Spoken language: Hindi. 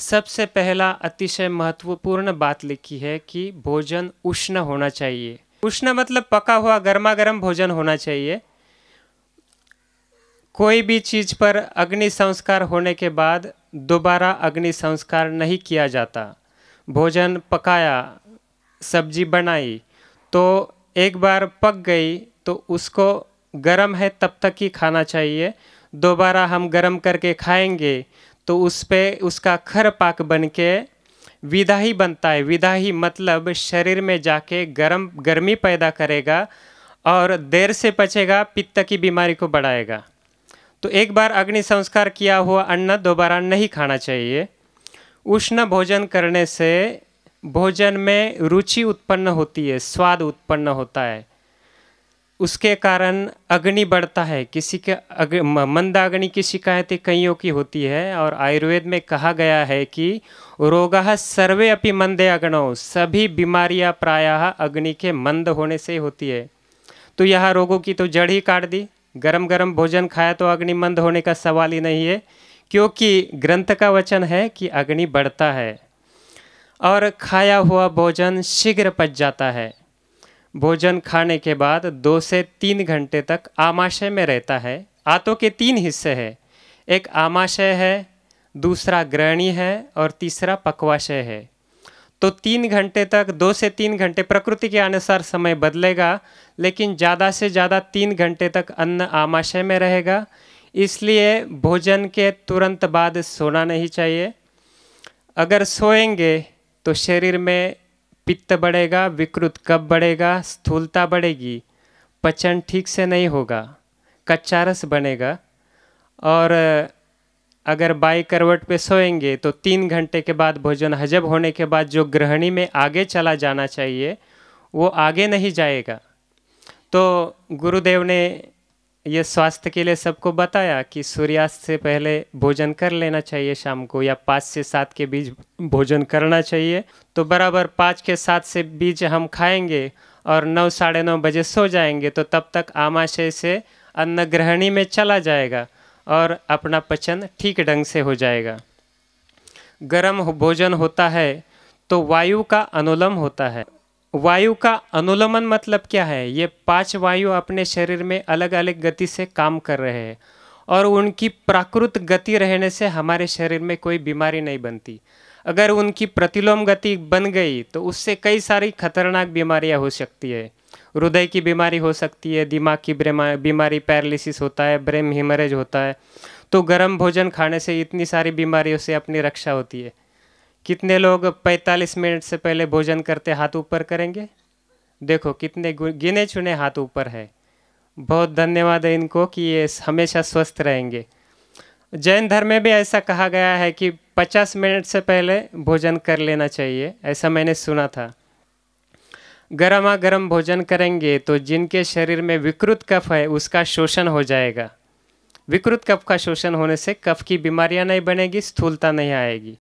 सबसे पहला अतिशय महत्वपूर्ण बात लिखी है कि भोजन उष्ण होना चाहिए उष्ण मतलब पका हुआ गर्मा गर्म भोजन होना चाहिए कोई भी चीज़ पर अग्नि संस्कार होने के बाद दोबारा अग्नि संस्कार नहीं किया जाता भोजन पकाया सब्जी बनाई तो एक बार पक गई तो उसको गर्म है तब तक ही खाना चाहिए दोबारा हम गर्म करके खाएंगे तो उस पर उसका खर पाक बन के विदाही बनता है विदाही मतलब शरीर में जाके गर्म गर्मी पैदा करेगा और देर से पचेगा पित्त की बीमारी को बढ़ाएगा तो एक बार अग्नि संस्कार किया हुआ अन्न दोबारा नहीं खाना चाहिए उष्ण भोजन करने से भोजन में रुचि उत्पन्न होती है स्वाद उत्पन्न होता है उसके कारण अग्नि बढ़ता है किसी के अग, मंदाग्नि की शिकायतें कईयों की होती है और आयुर्वेद में कहा गया है कि रोग सर्वे अपि मंदे अग्नौ सभी बीमारियां प्रायः अग्नि के मंद होने से होती है तो यह रोगों की तो जड़ ही काट दी गरम गरम भोजन खाया तो अग्नि मंद होने का सवाल ही नहीं है क्योंकि ग्रंथ का वचन है कि अग्नि बढ़ता है और खाया हुआ भोजन शीघ्र पच जाता है भोजन खाने के बाद दो से तीन घंटे तक आमाशय में रहता है आतों के तीन हिस्से हैं एक आमाशय है दूसरा ग्रहणी है और तीसरा पक्वाशय है तो तीन घंटे तक दो से तीन घंटे प्रकृति के अनुसार समय बदलेगा लेकिन ज़्यादा से ज़्यादा तीन घंटे तक अन्न आमाशय में रहेगा इसलिए भोजन के तुरंत बाद सोना नहीं चाहिए अगर सोएंगे तो शरीर में पित्त बढ़ेगा विकृत कब बढ़ेगा स्थूलता बढ़ेगी पचन ठीक से नहीं होगा कच्चा रस बनेगा और अगर बाई करवट पे सोएंगे तो तीन घंटे के बाद भोजन हजब होने के बाद जो ग्रहणी में आगे चला जाना चाहिए वो आगे नहीं जाएगा तो गुरुदेव ने ये स्वास्थ्य के लिए सबको बताया कि सूर्यास्त से पहले भोजन कर लेना चाहिए शाम को या पाँच से सात के बीच भोजन करना चाहिए तो बराबर पाँच के सात से बीच हम खाएंगे और नौ साढ़े नौ बजे सो जाएंगे तो तब तक आमाशय से अन्न ग्रहणी में चला जाएगा और अपना पचन ठीक ढंग से हो जाएगा गर्म भोजन होता है तो वायु का अनुलम होता है वायु का अनुलमन मतलब क्या है ये पांच वायु अपने शरीर में अलग अलग गति से काम कर रहे हैं और उनकी प्राकृत गति रहने से हमारे शरीर में कोई बीमारी नहीं बनती अगर उनकी प्रतिलोम गति बन गई तो उससे कई सारी खतरनाक बीमारियां हो सकती है हृदय की बीमारी हो सकती है दिमाग की बीमारी पैरालिसिस होता है ब्रेन हिमरेज होता है तो गर्म भोजन खाने से इतनी सारी बीमारियों से अपनी रक्षा होती है कितने लोग 45 मिनट से पहले भोजन करते हाथ ऊपर करेंगे देखो कितने गिने चुने हाथ ऊपर है बहुत धन्यवाद है इनको कि ये हमेशा स्वस्थ रहेंगे जैन धर्म में भी ऐसा कहा गया है कि 50 मिनट से पहले भोजन कर लेना चाहिए ऐसा मैंने सुना था गर्मा गर्म भोजन करेंगे तो जिनके शरीर में विकृत कफ है उसका शोषण हो जाएगा विकृत कफ का शोषण होने से कफ की बीमारियां नहीं बनेगी स्थूलता नहीं आएगी